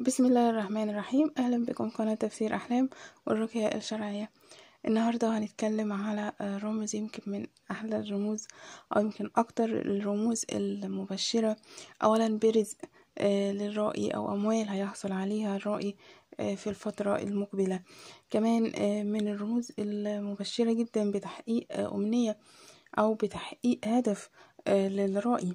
بسم الله الرحمن الرحيم اهلا بكم قناة تفسير احلام والرقية الشرعية النهاردة هنتكلم على آه، رمز يمكن من احلى الرموز او يمكن اكتر الرموز المبشرة اولا برز آه، للرائي او اموال هيحصل عليها الرائي آه، في الفترة المقبلة كمان من الرموز المبشرة جدا بتحقيق امنية او بتحقيق هدف للرائي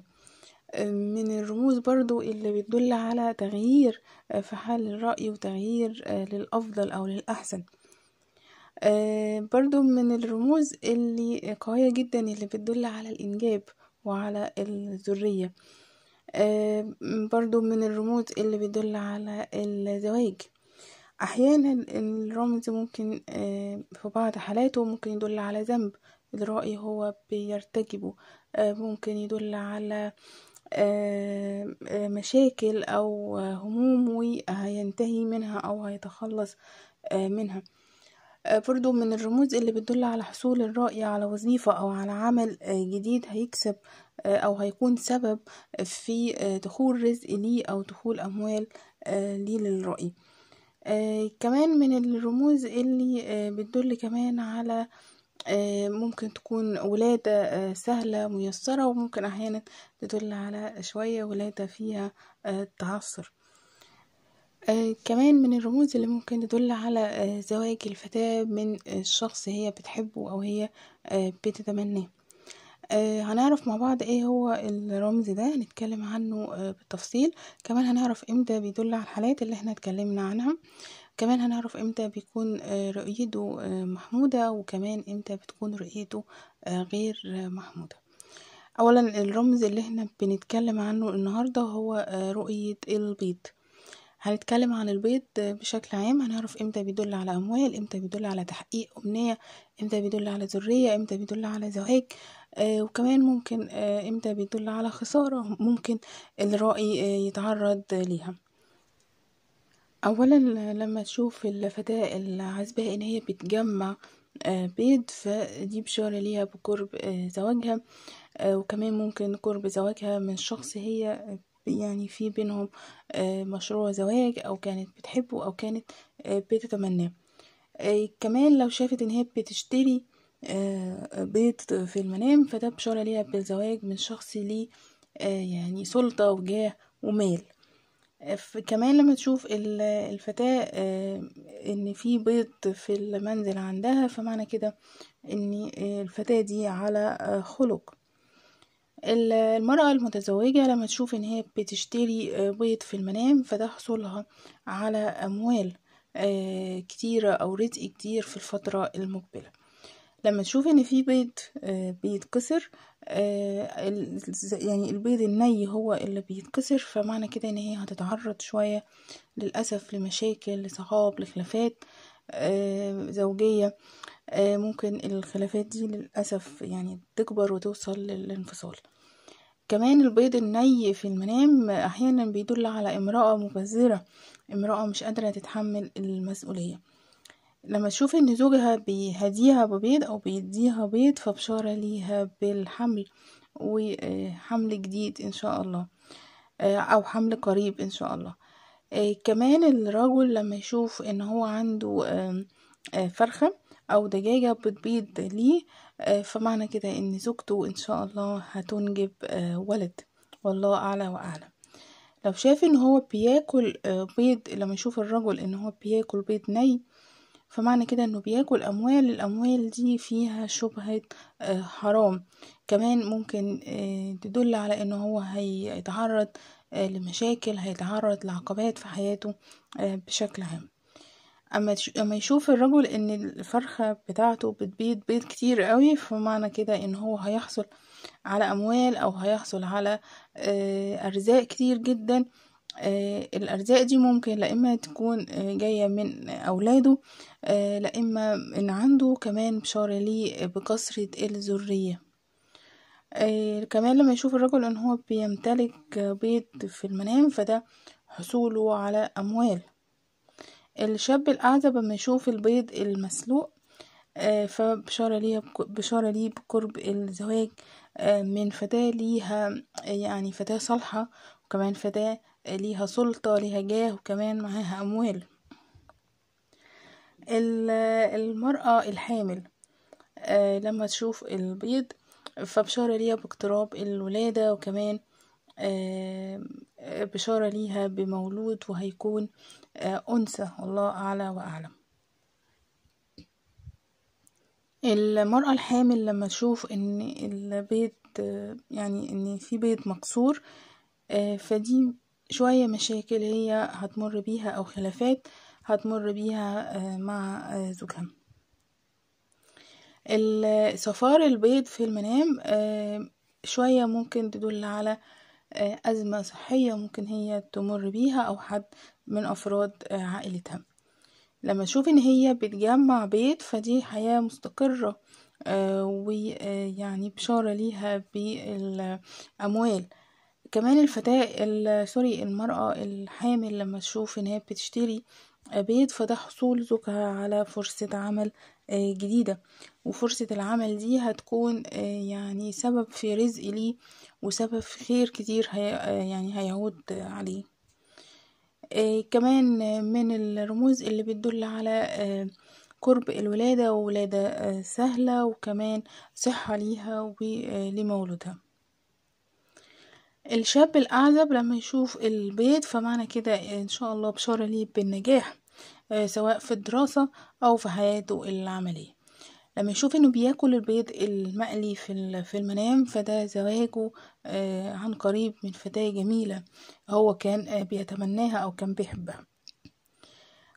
من الرموز برضو اللي بتدل على تغيير آه، في حال الرأي وتغيير آه، للأفضل أو للأحسن آه، برضو من الرموز اللي قوية جدا اللي بتدل على الإنجاب وعلى الذرية برضو من الرموز اللي بتدل على الزواج أحيانا الرمز ممكن في بعض حالاته ممكن يدل على ذنب الرأي هو بيرتكبه ممكن يدل على آه، آه، مشاكل أو هموم وهينتهي منها أو هيتخلص آه، منها برضو من الرموز اللي بتدل على حصول الرأي على وظيفة أو على عمل جديد هيكسب أو هيكون سبب في دخول رزق ليه أو دخول أموال ليه للرأي كمان من الرموز اللي بتدل كمان على آه، ممكن تكون ولادة آه، سهلة ميسرة وممكن أحيانا تدل على شوية ولادة فيها آه، تعثر كمان من الرموز اللي ممكن تدل على زواج الفتاة من الشخص هي بتحبه أو هي بتتمناه هنعرف مع بعض ايه هو الرمز ده هنتكلم عنه بالتفصيل كمان هنعرف امتى بيدل على الحالات اللي احنا اتكلمنا عنها كمان هنعرف امتى بيكون آه، رؤيته آه، محمودة وكمان امتى بتكون رؤيته آه، غير محمودة اولا الرمز اللي احنا بنتكلم عنه النهاردة هو رؤية البيض هنتكلم عن البيض بشكل عام هنعرف امتى بيدل على اموال امتى بيدل على تحقيق امنية امتى بيدل على ذرية امتى بيدل على زواج وكمان ممكن امتى بيدل على خسارة ممكن الرأي يتعرض ليها أولا لما تشوف الفتاة العزباء إن هي بتجمع آه، بيض فدي بشارة ليها بقرب آه، زواجها آه، وكمان ممكن قرب زواجها من شخص هي يعني في بينهم مشروع زواج أو كانت بتحبه أو كانت بتتمناه كمان لو شافت إن هي بتشتري بيض في المنام فده بشارة ليها بالزواج من شخص ليه يعني سلطة وجاه ومال كمان لما تشوف الفتاة آه، ان في بيض في المنزل عندها فمعنى كده ان آه، الفتاة دي على آه، خلق المرأة المتزوجة لما تشوف ان هي بتشتري بيض في المنام فده حصولها على اموال كتيرة او رزق كتير في الفترة المقبلة لما تشوف ان في بيض بيتكسر آه، يعني البيض الني هو اللي بيتكسر فمعنى كده ان هي هتتعرض شوية للأسف لمشاكل لصحاب لخلافات آه، زوجية آه، ممكن الخلافات دي للأسف يعني تكبر وتوصل للانفصال كمان البيض الني في المنام أحيانا بيدل على امرأة مبذرة امرأة مش قادرة تتحمل المسؤولية لما تشوف ان زوجها بيهديها ببيض او بيديها بيض فبشارة ليها بالحمل وحمل جديد ان شاء الله آه، او حمل قريب ان شاء الله آه، كمان الرجل لما يشوف ان هو عنده آه، فرخة او دجاجة بتبيض ليه فمعنى كده ان زوجته ان شاء الله هتنجب ولد والله اعلى واعلم لو شاف ان هو بياكل بيض لما يشوف الرجل ان هو بياكل بيض ني فمعنى كده انه بياكل اموال الاموال دي فيها شبهة آه، حرام كمان ممكن آه، تدل على انه هو هيتعرض آه، لمشاكل هيتعرض لعقبات في حياته بشكل عام اما يشوف الرجل ان الفرخة بتاعته بتبيض بيض كتير قوي فمعنى كده ان هو هيحصل على اموال او هيحصل على ارزاق كتير جدا آه، الأرزاق دي ممكن لإما تكون آه، جاية من أولاده آه، لا إما إن عنده كمان بشارة ليه بكثرة الذرية كمان لما يشوف الرجل إن هو بيمتلك بيض في المنام فده حصوله على أموال الشاب الأعزب لما يشوف البيض المسلوق فبشارة ليه بشارة ليه بقرب الزواج من فتاة ليها يعني فتاة صالحة وكمان فتاة ليها سلطة ليها جاه وكمان معاها أموال المرأة الحامل آه، لما تشوف البيض فبشارة ليها باقتراب الولادة وكمان آه، بشارة ليها بمولود وهيكون آه، أنثى الله أعلى وأعلم المرأة الحامل لما تشوف ان البيض يعني ان في بيض مكسور فدي شوية مشاكل هي هتمر بيها أو خلافات هتمر بيها آه، مع آه، زوجها الصفار البيض في المنام آه، شوية ممكن تدل على أزمة صحية ممكن هي تمر بيها أو حد من أفراد عائلتها لما تشوف إن هي بتجمع بيض فدي حياة مستقرة ويعني بشارة ليها بالأموال كمان الفتاة سوري المرأة الحامل لما تشوف ان هي بتشتري بيض فده حصول زوجها على فرصة عمل آه، جديدة وفرصة العمل دي هتكون آه، يعني سبب في رزق ليه وسبب في خير كتير هي آه، يعني هيعود عليه كمان من الرموز اللي بتدل على قرب الولادة وولادة سهلة وكمان صحة ليها ولمولودها الشاب الأعزب لما يشوف البيض فمعنى كده إن شاء الله بشارة ليه بالنجاح آه، سواء في الدراسة أو في حياته العملية لما يشوف انه بياكل البيض المقلي في في المنام فده زواجه آه، عن قريب من فتاة جميلة هو كان آه، بيتمناها او كان بيحبها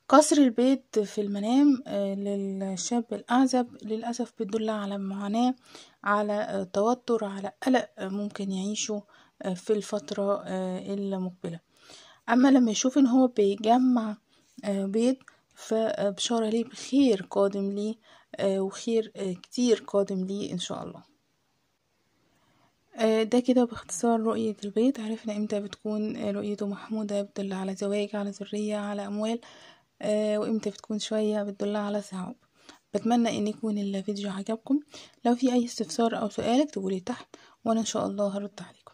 كسر البيض في المنام للشاب الأعزب للأسف بيدل على معاناة على توتر على قلق ممكن يعيشه آه، في الفترة آه، المقبلة أما لما يشوف إن هو بيجمع آه، بيض فبشارة ليه بخير قادم ليه وخير كتير قادم ليه إن شاء الله ده كده باختصار رؤية البيض عرفنا امتى بتكون رؤيته محمودة بتدل على زواج على ذرية على أموال وامتى بتكون شوية بتدل على صعب بتمنى ان يكون الفيديو عجبكم لو في اي استفسار او سؤال لي تحت وانا ان شاء الله هرد عليكم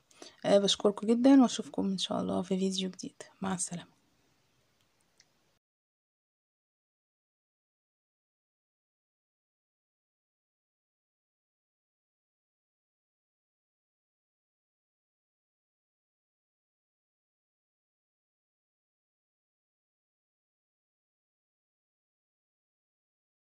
آه، بشكركم جدا واشوفكم ان شاء الله في فيديو جديد مع السلامة